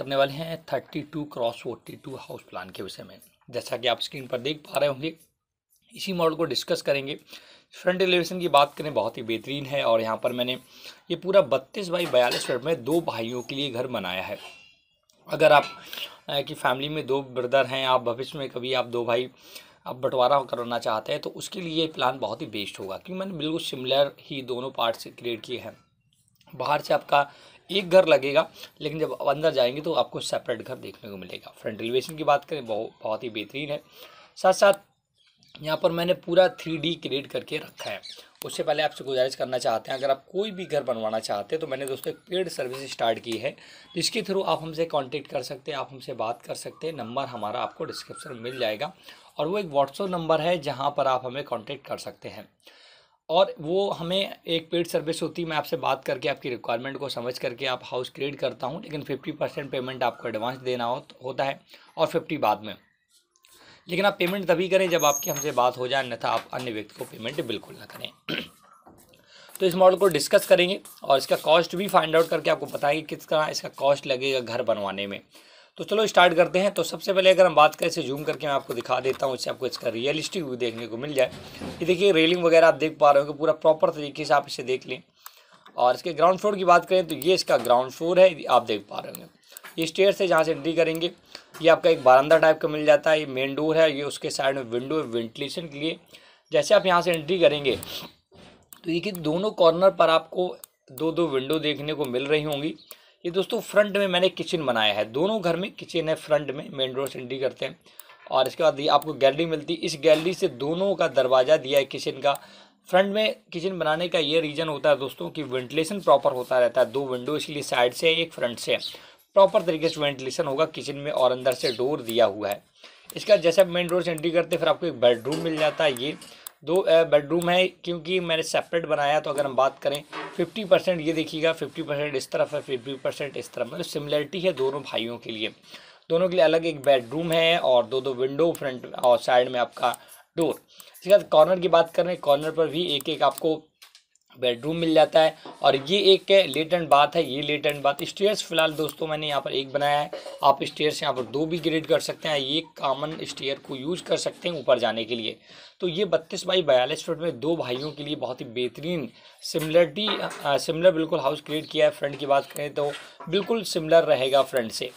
करने वाले हैं thirty two cross forty two house plan के विषय में जैसा कि आप स्क्रीन पर देख पा रहे होंगे इसी मॉडल को डिस्कस करेंगे फ्रंट एलिवेशन की बात करें बहुत ही बेहतरीन है और यहाँ पर मैंने ये पूरा बत्तीस बाई बयालीस फीट में दो भाइयों के लिए घर बनाया है अगर आप की फैमिली में दो ब्रदर हैं आप भविष्य में कभी आप दो भाई आप बंटवारा करना चाहते हैं तो उसके लिए प्लान बहुत ही बेस्ट होगा क्योंकि मैंने बिल्कुल सिमिलर ही दोनों पार्ट्स क्रिएट किए हैं बाहर से आपका एक घर लगेगा लेकिन जब अंदर जाएंगे तो आपको सेपरेट घर देखने को मिलेगा फ्रंट एलिवेशन की बात करें बहुत बहुत ही बेहतरीन है साथ साथ यहाँ पर मैंने पूरा थ्री डी क्रिएट करके रखा है उससे पहले आपसे गुजारिश करना चाहते हैं अगर आप कोई भी घर बनवाना चाहते हैं तो मैंने दोस्तों एक पेड सर्विस स्टार्ट की है जिसके थ्रू आप हमसे कांटेक्ट कर सकते हैं आप हमसे बात कर सकते हैं नंबर हमारा आपको डिस्क्रिप्शन मिल जाएगा और वो एक व्हाट्सअप नंबर है जहाँ पर आप हमें कॉन्टेक्ट कर सकते हैं और वो हमें एक पेड सर्विस होती है मैं आपसे बात करके आपकी रिक्वायरमेंट को समझ करके आप हाउस क्रिएट करता हूँ लेकिन फिफ्टी परसेंट पेमेंट आपको एडवांस देना हो, होता है और फिफ्टी बाद में लेकिन आप पेमेंट तभी करें जब आपकी हमसे बात हो जाए अन्यथा आप अन्य व्यक्ति को पेमेंट बिल्कुल ना करें तो इस मॉडल को डिस्कस करेंगे और इसका कॉस्ट भी फाइंड आउट करके आपको बताएंगे किस तरह इसका कॉस्ट लगेगा घर बनवाने में तो चलो स्टार्ट करते हैं तो सबसे पहले अगर हम बात करें इसे जूम करके मैं आपको दिखा देता हूँ इससे आपको इसका रियलिस्टिक व्यू देखने को मिल जाए ये देखिए रेलिंग वगैरह आप देख पा रहे हो कि पूरा प्रॉपर तरीके से आप इसे देख लें और इसके ग्राउंड फ्लोर की बात करें तो ये इसका ग्राउंड फ्लोर है आप देख पा रहे होंगे ये स्टेयर से जहाँ से एंट्री करेंगे ये आपका एक बारंदा टाइप का मिल जाता है ये मेन डोर है ये उसके साइड में विंडो है वेंटिलेशन के लिए जैसे आप यहाँ से एंट्री करेंगे तो ये कि दोनों कॉर्नर पर आपको दो दो विंडो देखने को मिल रही होंगी ये दोस्तों फ्रंट में मैंने किचन बनाया है दोनों घर में किचन है फ्रंट में मेन डोर से एंट्री करते हैं और इसके बाद ये आपको गैलरी मिलती है इस गैलरी से दोनों का दरवाज़ा दिया है किचन का फ्रंट में किचन बनाने का ये रीज़न होता है दोस्तों कि वेंटिलेशन प्रॉपर होता रहता है दो विंडो इसलिए साइड से एक फ्रंट से प्रॉपर तरीके से वेंटिलेशन होगा किचन में और अंदर से डोर दिया हुआ है इसका जैसे आप मेन डोर से एंट्री करते फिर आपको एक बेडरूम मिल जाता है ये दो बेडरूम है क्योंकि मैंने सेपरेट बनाया तो अगर हम बात करें फिफ्टी परसेंट ये देखिएगा फिफ्टी परसेंट इस तरफ है फिफ्टी परसेंट इस तरफ मतलब सिमिलरिटी है दोनों भाइयों के लिए दोनों के लिए अलग एक बेडरूम है और दो दो विंडो फ्रंट और साइड में आपका डोर इसके बाद कॉर्नर की बात करें कॉर्नर पर भी एक एक आपको बेडरूम मिल जाता है और ये एक लेट एंड बात है ये लेट एंड बात स्टेयर्स फिलहाल दोस्तों मैंने यहाँ पर एक बनाया है आप स्टेयर्स यहाँ पर दो भी ग्रेड कर सकते हैं ये कॉमन स्टेयर को यूज़ कर सकते हैं ऊपर जाने के लिए तो ये बत्तीस बाई बयालीस फुट में दो भाइयों के लिए बहुत ही बेहतरीन सिमिलरिटी सिमिलर बिल्कुल हाउस क्रिएट किया है फ्रंट की बात करें तो बिल्कुल सिमिलर रहेगा फ्रंट से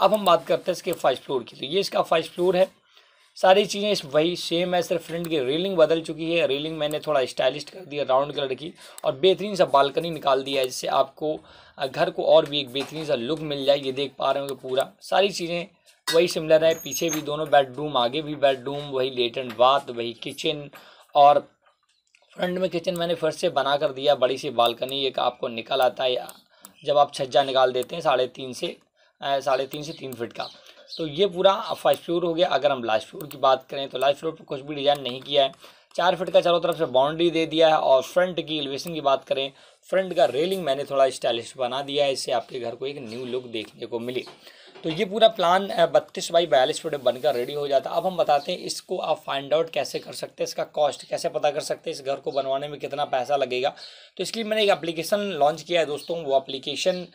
अब हम बात करते हैं इसके फर्स्ट फ्लोर की तो ये इसका फर्स्ट फ्लोर है सारी चीज़ें इस वही सेम है सिर्फ फ्रंट की रेलिंग बदल चुकी है रेलिंग मैंने थोड़ा स्टाइलिश कर दिया राउंड कलर की और बेहतरीन सा बालकनी निकाल दिया है जिससे आपको घर को और भी एक बेहतरीन सा लुक मिल जाए ये देख पा रहे होंगे पूरा सारी चीज़ें वही सिमिलर है पीछे भी दोनों बेडरूम आगे भी बेडरूम वही लेटन बाथ वही किचन और फ्रंट में किचन मैंने फिर से बना कर दिया बड़ी सी बालकनी एक आपको निकल आता है जब आप छज्जा निकाल देते हैं साढ़े तीन से साढ़े तीन से तीन फिट का तो ये पूरा फर्स्ट फ्लोर हो गया अगर हम लास्ट फ्लोर की बात करें तो लास्ट फ्लोर पर कुछ भी डिज़ाइन नहीं किया है चार फिट का चारों तरफ से बाउंड्री दे दिया है और फ्रंट की एलिवेशन की बात करें फ्रंट का रेलिंग मैंने थोड़ा स्टाइलिश बना दिया है इससे आपके घर को एक न्यू लुक देखने को मिली तो ये पूरा प्लान बत्तीस बाई बयालीस फुट बनकर रेडी हो जाता अब हम बताते हैं इसको आप फाइंड आउट कैसे कर सकते हैं इसका कॉस्ट कैसे पता कर सकते हैं इस घर को बनवाने में कितना पैसा लगेगा तो इसके लिए मैंने एक एप्लीकेशन लॉन्च किया है दोस्तों वो एप्लीकेशन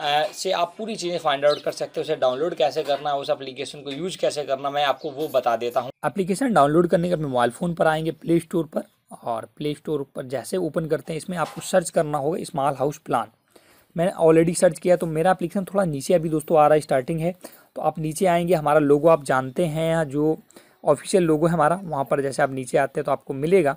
से आप पूरी चीज़ें फाइंड आउट कर सकते हो उसे डाउनलोड कैसे करना है उस एप्लीकेशन को यूज कैसे करना मैं आपको वो बता देता हूँ एप्लीकेशन डाउनलोड करने के अपने मोबाइल फ़ोन पर आएंगे प्ले स्टोर पर और प्ले स्टोर पर जैसे ओपन करते हैं इसमें आपको सर्च करना होगा स्मॉल हाउस प्लान मैंने ऑलरेडी सर्च किया तो मेरा एप्लीकेशन थोड़ा नीचे अभी दोस्तों आ रहा है स्टार्टिंग है तो आप नीचे आएंगे हमारा लोगो आप जानते हैं जो ऑफिशियल लोगो है हमारा वहाँ पर जैसे आप नीचे आते हैं तो आपको मिलेगा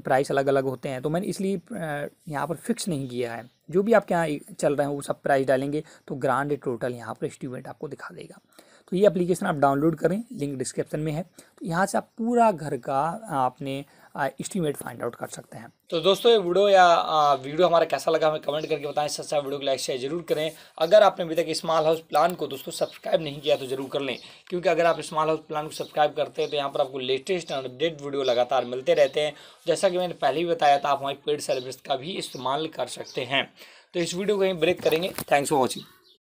प्राइस अलग अलग होते हैं तो मैंने इसलिए यहाँ पर फिक्स नहीं किया है जो भी आपके यहाँ चल रहे हैं वो सब प्राइस डालेंगे तो ग्रांड टोटल यहाँ पर एस्टिमेट आपको दिखा देगा तो ये एप्लीकेशन आप डाउनलोड करें लिंक डिस्क्रिप्शन में है तो यहाँ से आप पूरा घर का आपने इस्टीमेट फाइंड आउट कर सकते हैं तो दोस्तों ये वीडियो या वीडियो हमारा कैसा लगा हमें कमेंट करके बताएं सच्चा वीडियो को लाइक शेयर जरूर करें अगर आपने अभी तक स्मॉल हाउस प्लान को दोस्तों सब्सक्राइब नहीं किया तो जरूर कर लें क्योंकि अगर आप स्मॉल हाउस प्लान को सब्सक्राइब करते हैं तो यहाँ पर आपको लेटेस्ट अपडेट वीडियो लगातार मिलते रहते हैं जैसा कि मैंने पहले ही बताया था आप हमारी पेड सर्विस का भी इस्तेमाल कर सकते हैं तो इस वीडियो को यहीं ब्रेक करेंगे थैंक्स फॉर वॉचिंग